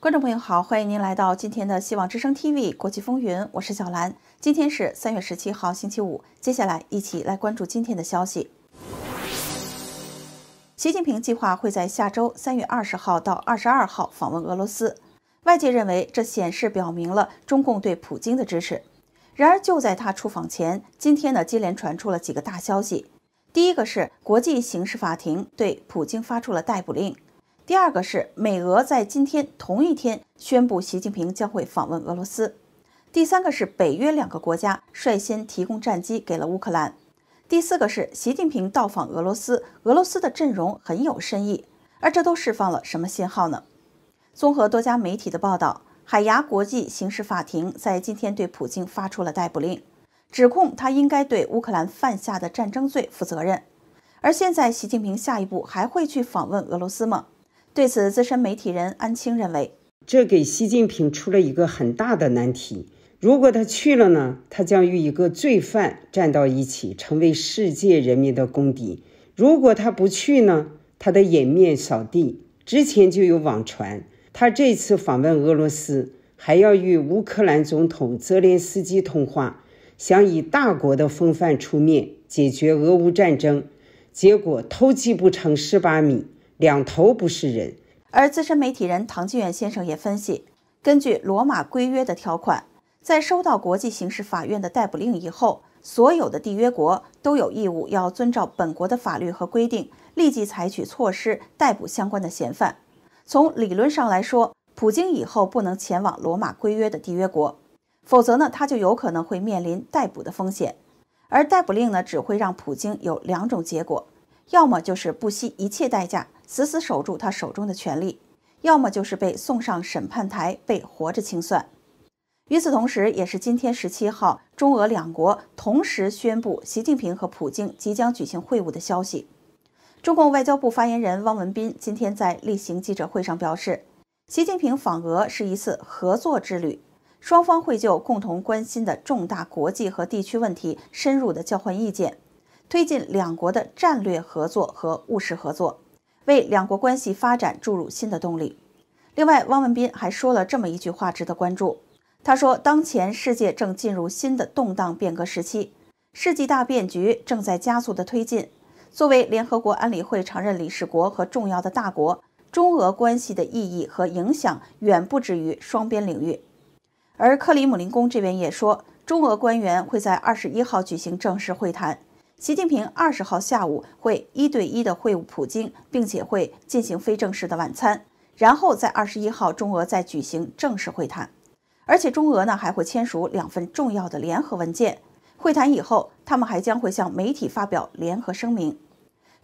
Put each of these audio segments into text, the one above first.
观众朋友好，欢迎您来到今天的《希望之声 TV 国际风云》，我是小兰。今天是三月十七号，星期五。接下来，一起来关注今天的消息。习近平计划会在下周三月二十号到二十二号访问俄罗斯，外界认为这显示表明了中共对普京的支持。然而，就在他出访前，今天呢接连传出了几个大消息。第一个是国际刑事法庭对普京发出了逮捕令。第二个是美俄在今天同一天宣布，习近平将会访问俄罗斯。第三个是北约两个国家率先提供战机给了乌克兰。第四个是习近平到访俄罗斯，俄罗斯的阵容很有深意，而这都释放了什么信号呢？综合多家媒体的报道，海牙国际刑事法庭在今天对普京发出了逮捕令，指控他应该对乌克兰犯下的战争罪负责任。而现在，习近平下一步还会去访问俄罗斯吗？对此，资深媒体人安青认为，这给习近平出了一个很大的难题。如果他去了呢，他将与一个罪犯站到一起，成为世界人民的公敌；如果他不去呢，他的颜面扫地。之前就有网传，他这次访问俄罗斯，还要与乌克兰总统泽连斯基通话，想以大国的风范出面解决俄乌战争，结果偷鸡不成蚀把米。两头不是人。而资深媒体人唐继远先生也分析，根据罗马规约的条款，在收到国际刑事法院的逮捕令以后，所有的缔约国都有义务要遵照本国的法律和规定，立即采取措施逮捕相关的嫌犯。从理论上来说，普京以后不能前往罗马规约的缔约国，否则呢，他就有可能会面临逮捕的风险。而逮捕令呢，只会让普京有两种结果。要么就是不惜一切代价死死守住他手中的权力，要么就是被送上审判台，被活着清算。与此同时，也是今天十七号，中俄两国同时宣布习近平和普京即将举行会晤的消息。中共外交部发言人汪文斌今天在例行记者会上表示，习近平访俄是一次合作之旅，双方会就共同关心的重大国际和地区问题深入的交换意见。推进两国的战略合作和务实合作，为两国关系发展注入新的动力。另外，汪文斌还说了这么一句话，值得关注。他说：“当前世界正进入新的动荡变革时期，世纪大变局正在加速的推进。作为联合国安理会常任理事国和重要的大国，中俄关系的意义和影响远不止于双边领域。”而克里姆林宫这边也说，中俄官员会在二十一号举行正式会谈。习近平二十号下午会一对一的会晤普京，并且会进行非正式的晚餐，然后在二十一号中俄再举行正式会谈，而且中俄呢还会签署两份重要的联合文件。会谈以后，他们还将会向媒体发表联合声明。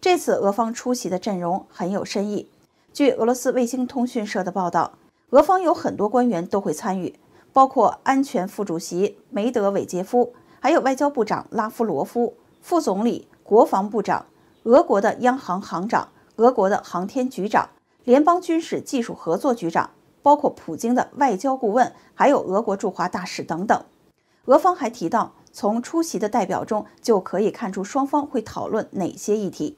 这次俄方出席的阵容很有深意。据俄罗斯卫星通讯社的报道，俄方有很多官员都会参与，包括安全副主席梅德韦杰夫，还有外交部长拉夫罗夫。副总理、国防部长、俄国的央行行长、俄国的航天局长、联邦军事技术合作局长，包括普京的外交顾问，还有俄国驻华大使等等。俄方还提到，从出席的代表中就可以看出双方会讨论哪些议题。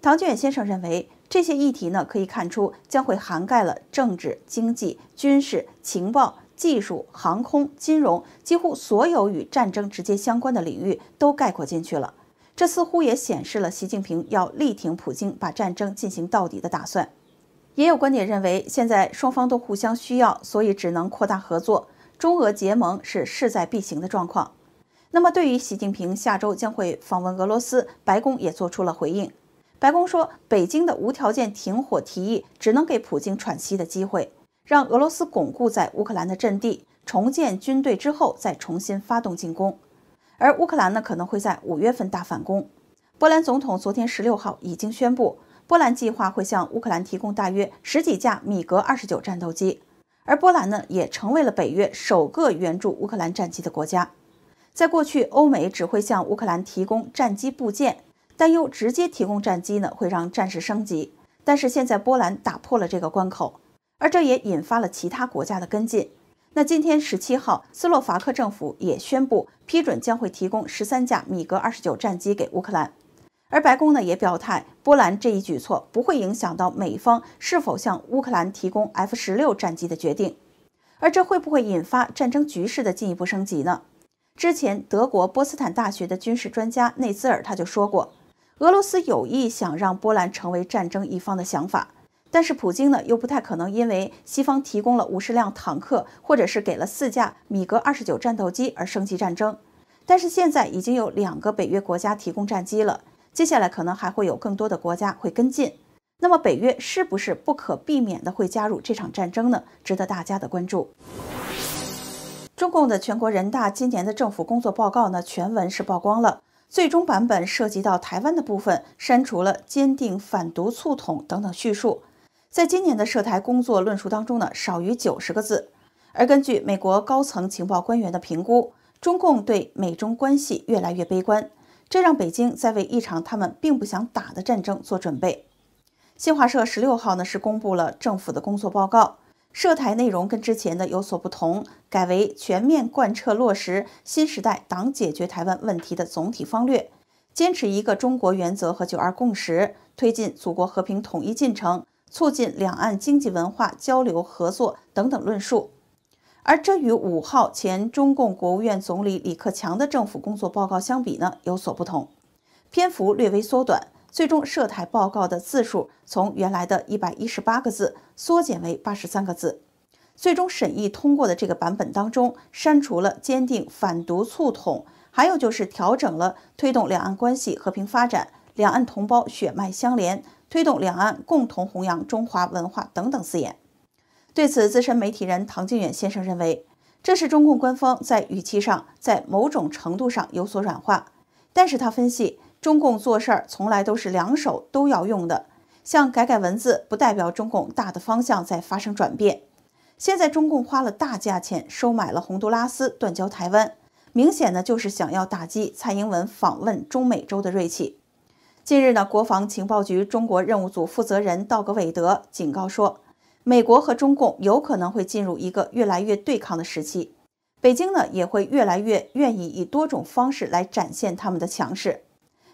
唐俊远先生认为，这些议题呢，可以看出将会涵盖了政治、经济、军事、情报。技术、航空、金融，几乎所有与战争直接相关的领域都概括进去了。这似乎也显示了习近平要力挺普京，把战争进行到底的打算。也有观点认为，现在双方都互相需要，所以只能扩大合作。中俄结盟是势在必行的状况。那么，对于习近平下周将会访问俄罗斯，白宫也做出了回应。白宫说，北京的无条件停火提议只能给普京喘息的机会。让俄罗斯巩固在乌克兰的阵地，重建军队之后再重新发动进攻，而乌克兰呢可能会在五月份大反攻。波兰总统昨天十六号已经宣布，波兰计划会向乌克兰提供大约十几架米格二十九战斗机，而波兰呢也成为了北约首个援助乌克兰战机的国家。在过去，欧美只会向乌克兰提供战机部件，担忧直接提供战机呢会让战事升级，但是现在波兰打破了这个关口。而这也引发了其他国家的跟进。那今天十七号，斯洛伐克政府也宣布批准将会提供十三架米格二十九战机给乌克兰。而白宫呢也表态，波兰这一举措不会影响到美方是否向乌克兰提供 F 十六战机的决定。而这会不会引发战争局势的进一步升级呢？之前德国波茨坦大学的军事专家内兹尔他就说过，俄罗斯有意想让波兰成为战争一方的想法。但是普京呢，又不太可能因为西方提供了五十辆坦克，或者是给了四架米格二十九战斗机而升级战争。但是现在已经有两个北约国家提供战机了，接下来可能还会有更多的国家会跟进。那么北约是不是不可避免的会加入这场战争呢？值得大家的关注。中共的全国人大今年的政府工作报告呢，全文是曝光了，最终版本涉及到台湾的部分删除了“坚定反独促统”等等叙述。在今年的涉台工作论述当中呢，少于九十个字。而根据美国高层情报官员的评估，中共对美中关系越来越悲观，这让北京在为一场他们并不想打的战争做准备。新华社十六号呢是公布了政府的工作报告，涉台内容跟之前的有所不同，改为全面贯彻落实新时代党解决台湾问题的总体方略，坚持一个中国原则和九二共识，推进祖国和平统一进程。促进两岸经济文化交流合作等等论述，而这与五号前中共国务院总理李克强的政府工作报告相比呢有所不同，篇幅略微缩短，最终涉台报告的字数从原来的一百一十八个字缩减为八十三个字，最终审议通过的这个版本当中删除了坚定反独促统，还有就是调整了推动两岸关系和平发展，两岸同胞血脉相连。推动两岸共同弘扬中华文化等等字眼。对此，资深媒体人唐靖远先生认为，这是中共官方在语气上在某种程度上有所软化。但是他分析，中共做事儿从来都是两手都要用的，像改改文字，不代表中共大的方向在发生转变。现在中共花了大价钱收买了洪都拉斯断交台湾，明显呢就是想要打击蔡英文访问中美洲的锐气。近日呢，国防情报局中国任务组负责人道格·韦德警告说，美国和中共有可能会进入一个越来越对抗的时期，北京呢也会越来越愿意以多种方式来展现他们的强势。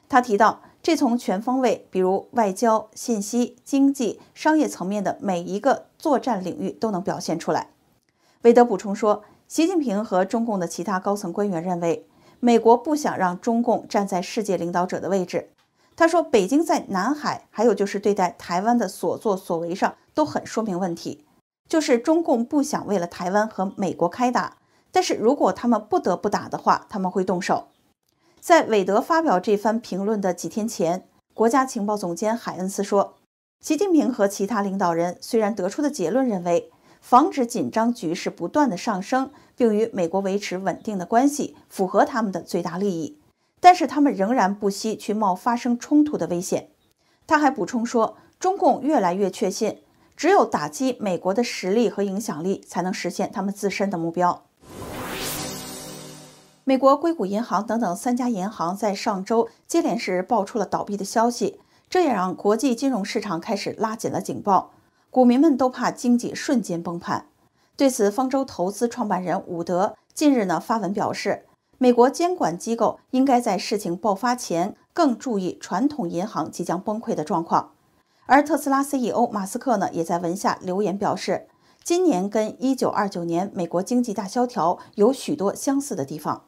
他提到，这从全方位，比如外交、信息、经济、商业层面的每一个作战领域都能表现出来。韦德补充说，习近平和中共的其他高层官员认为，美国不想让中共站在世界领导者的位置。他说，北京在南海，还有就是对待台湾的所作所为上，都很说明问题。就是中共不想为了台湾和美国开打，但是如果他们不得不打的话，他们会动手。在韦德发表这番评论的几天前，国家情报总监海恩斯说，习近平和其他领导人虽然得出的结论认为，防止紧张局势不断的上升，并与美国维持稳定的关系，符合他们的最大利益。但是他们仍然不惜去冒发生冲突的危险。他还补充说，中共越来越确信，只有打击美国的实力和影响力，才能实现他们自身的目标。美国硅谷银行等等三家银行在上周接连是爆出了倒闭的消息，这也让国际金融市场开始拉紧了警报，股民们都怕经济瞬间崩盘。对此，方舟投资创办人伍德近日呢发文表示。美国监管机构应该在事情爆发前更注意传统银行即将崩溃的状况，而特斯拉 CEO 马斯克呢也在文下留言表示，今年跟1929年美国经济大萧条有许多相似的地方。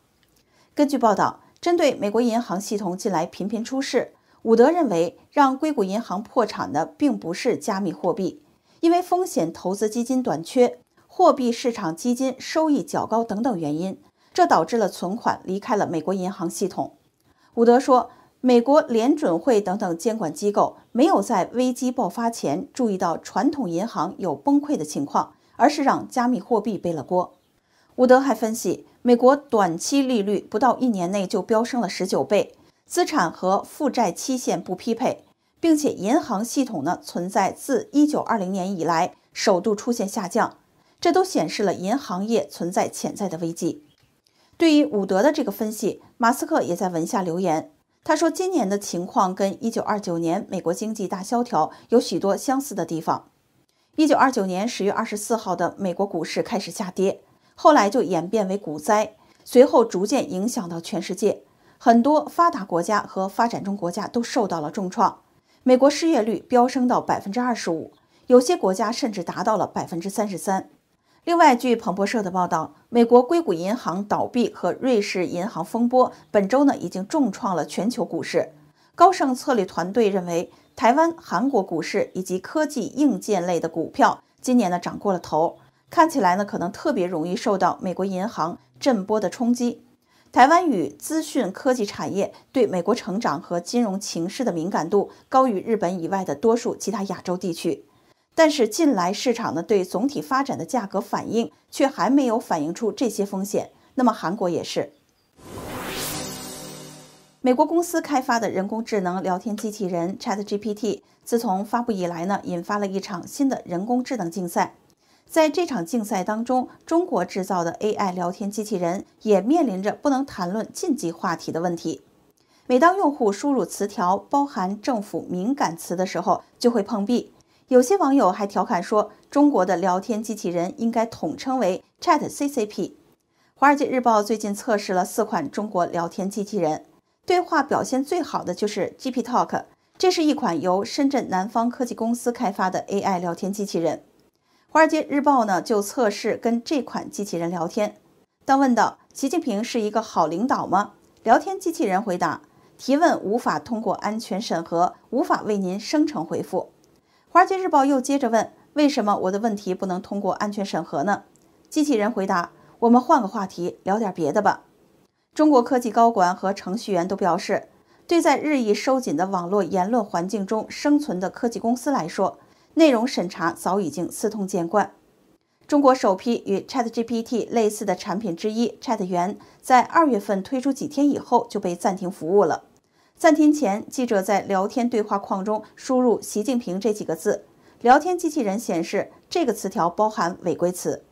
根据报道，针对美国银行系统近来频频出事，伍德认为让硅谷银行破产的并不是加密货币，因为风险投资基金短缺、货币市场基金收益较高等等原因。这导致了存款离开了美国银行系统。伍德说：“美国联准会等等监管机构没有在危机爆发前注意到传统银行有崩溃的情况，而是让加密货币背了锅。”伍德还分析，美国短期利率不到一年内就飙升了十九倍，资产和负债期限不匹配，并且银行系统呢存在自一九二零年以来首度出现下降，这都显示了银行业存在潜在的危机。对于伍德的这个分析，马斯克也在文下留言。他说：“今年的情况跟一九二九年美国经济大萧条有许多相似的地方。一九二九年十月二十四号的美国股市开始下跌，后来就演变为股灾，随后逐渐影响到全世界，很多发达国家和发展中国家都受到了重创。美国失业率飙升到百分之二十五，有些国家甚至达到了百分之三十三。”另外，据彭博社的报道，美国硅谷银行倒闭和瑞士银行风波本周呢已经重创了全球股市。高盛策略团队认为，台湾、韩国股市以及科技硬件类的股票今年呢涨过了头，看起来呢可能特别容易受到美国银行震波的冲击。台湾与资讯科技产业对美国成长和金融情势的敏感度高于日本以外的多数其他亚洲地区。但是近来市场呢对总体发展的价格反应却还没有反映出这些风险。那么韩国也是。美国公司开发的人工智能聊天机器人 ChatGPT，自从发布以来呢，引发了一场新的人工智能竞赛。在这场竞赛当中，中国制造的 AI 聊天机器人也面临着不能谈论禁忌话题的问题。每当用户输入词条包含政府敏感词的时候，就会碰壁。有些网友还调侃说，中国的聊天机器人应该统称为 Chat CCP。《华尔街日报》最近测试了四款中国聊天机器人，对话表现最好的就是 GP Talk，这是一款由深圳南方科技公司开发的 AI 聊天机器人。《华尔街日报》呢就测试跟这款机器人聊天，当问到习近平是一个好领导吗？聊天机器人回答：提问无法通过安全审核，无法为您生成回复。华尔街日报又接着问：“为什么我的问题不能通过安全审核呢？”机器人回答：“我们换个话题，聊点别的吧。”中国科技高管和程序员都表示，对在日益收紧的网络言论环境中生存的科技公司来说，内容审查早已经司空见惯。中国首批与 ChatGPT 类似的产品之一 ChatGPT，在二月份推出几天以后就被暂停服务了。暂停前，记者在聊天对话框中输入“习近平”这几个字，聊天机器人显示这个词条包含违规词。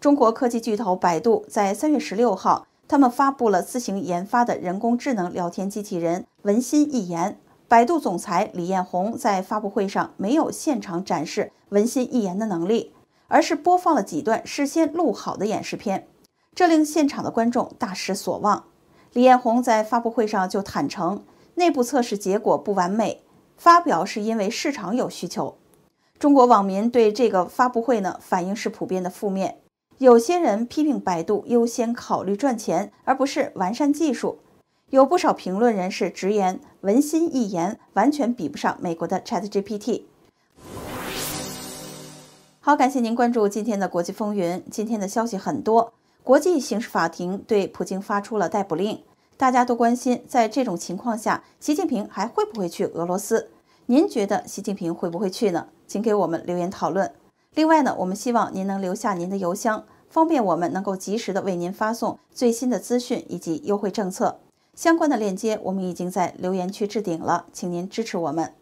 中国科技巨头百度在三月十六号，他们发布了自行研发的人工智能聊天机器人“文心一言”。百度总裁李彦宏在发布会上没有现场展示“文心一言”的能力，而是播放了几段事先录好的演示片，这令现场的观众大失所望。李彦宏在发布会上就坦诚，内部测试结果不完美，发表是因为市场有需求。中国网民对这个发布会呢反应是普遍的负面，有些人批评百度优先考虑赚钱而不是完善技术，有不少评论人士直言文心一言完全比不上美国的 ChatGPT。好，感谢您关注今天的国际风云，今天的消息很多。国际刑事法庭对普京发出了逮捕令，大家都关心，在这种情况下，习近平还会不会去俄罗斯？您觉得习近平会不会去呢？请给我们留言讨论。另外呢，我们希望您能留下您的邮箱，方便我们能够及时的为您发送最新的资讯以及优惠政策相关的链接，我们已经在留言区置顶了，请您支持我们。